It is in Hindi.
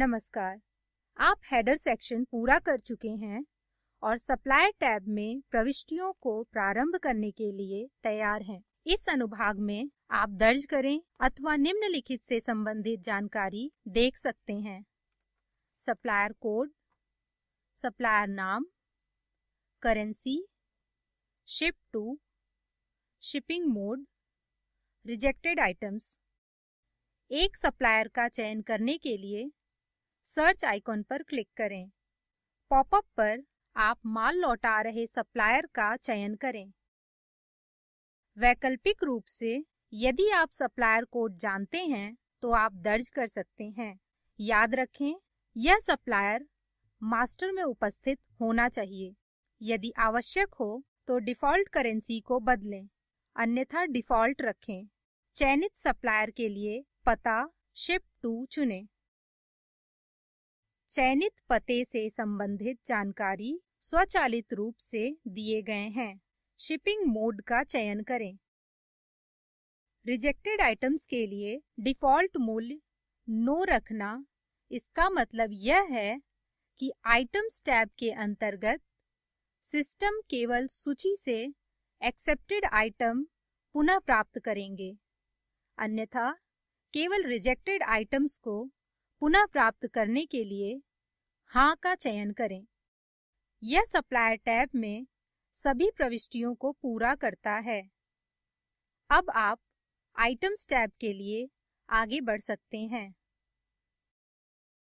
नमस्कार आप हेडर सेक्शन पूरा कर चुके हैं और सप्लायर टैब में प्रविष्टियों को प्रारंभ करने के लिए तैयार हैं। इस अनुभाग में आप दर्ज करें अथवा निम्नलिखित से संबंधित जानकारी देख सकते हैं सप्लायर कोड सप्लायर नाम currency ship to shipping mode rejected items एक सप्लायर का चयन करने के लिए सर्च आइकॉन पर क्लिक करें पॉपअप पर आप माल लौटा रहे सप्लायर का चयन करें वैकल्पिक रूप से यदि आप सप्लायर कोड जानते हैं तो आप दर्ज कर सकते हैं याद रखें यह सप्लायर मास्टर में उपस्थित होना चाहिए यदि आवश्यक हो तो डिफ़ॉल्ट करेंसी को बदलें अन्यथा डिफ़ॉल्ट रखें चयनित सप्लायर के लिए पता शिप टू चुनें चयनित पते से संबंधित जानकारी स्वचालित रूप से दिए गए हैं शिपिंग मोड का चयन करें रिजेक्टेड आइटम्स के लिए डिफ़ॉल्ट मूल्य नो रखना इसका मतलब यह है कि आइटम्स टैब के अंतर्गत सिस्टम केवल सूची से एक्सेप्टेड आइटम पुनः प्राप्त करेंगे अन्यथा केवल रिजेक्टेड आइटम्स को पुनः प्राप्त करने के लिए हाँ का चयन करें यह सप्लायर टैब में सभी प्रविष्टियों को पूरा करता है अब आप आइटम्स टैब के लिए आगे बढ़ सकते हैं